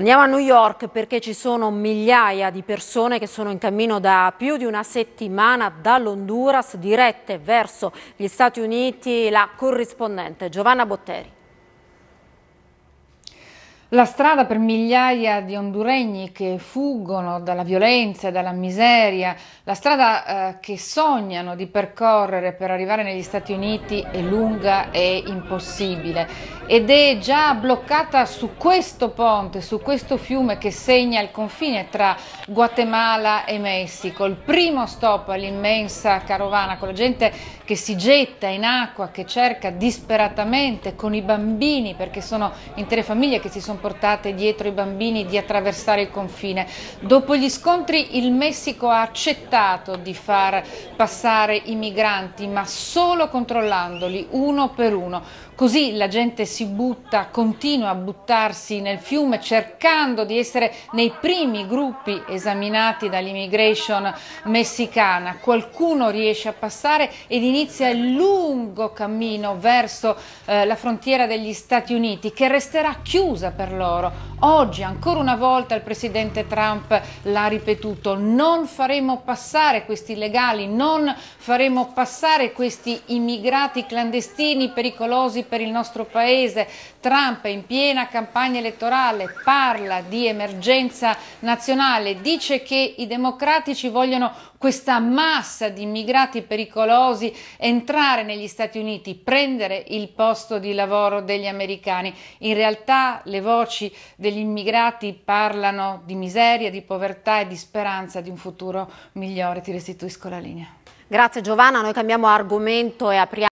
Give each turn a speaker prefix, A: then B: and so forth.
A: Andiamo a New York perché ci sono migliaia di persone che sono in cammino da più di una settimana dall'Honduras dirette verso gli Stati Uniti, la corrispondente Giovanna Botteri.
B: La strada per migliaia di honduregni che fuggono dalla violenza e dalla miseria, la strada eh, che sognano di percorrere per arrivare negli Stati Uniti è lunga e impossibile ed è già bloccata su questo ponte, su questo fiume che segna il confine tra Guatemala e Messico. Il primo stop all'immensa carovana con la gente che si getta in acqua, che cerca disperatamente con i bambini perché sono intere famiglie che si sono portate dietro i bambini di attraversare il confine. Dopo gli scontri il Messico ha accettato di far passare i migranti, ma solo controllandoli uno per uno. Così la gente si butta, continua a buttarsi nel fiume cercando di essere nei primi gruppi esaminati dall'immigration messicana. Qualcuno riesce a passare ed inizia il lungo cammino verso eh, la frontiera degli Stati Uniti che resterà chiusa per per loro. Oggi ancora una volta il presidente Trump l'ha ripetuto, non faremo passare questi legali, non faremo passare questi immigrati clandestini pericolosi per il nostro paese. Trump è in piena campagna elettorale, parla di emergenza nazionale, dice che i democratici vogliono questa massa di immigrati pericolosi entrare negli Stati Uniti, prendere il posto di lavoro degli americani. In realtà le voci degli immigrati parlano di miseria, di povertà e di speranza di un futuro migliore. Ti restituisco la linea. Grazie Giovanna, noi cambiamo argomento e apriamo.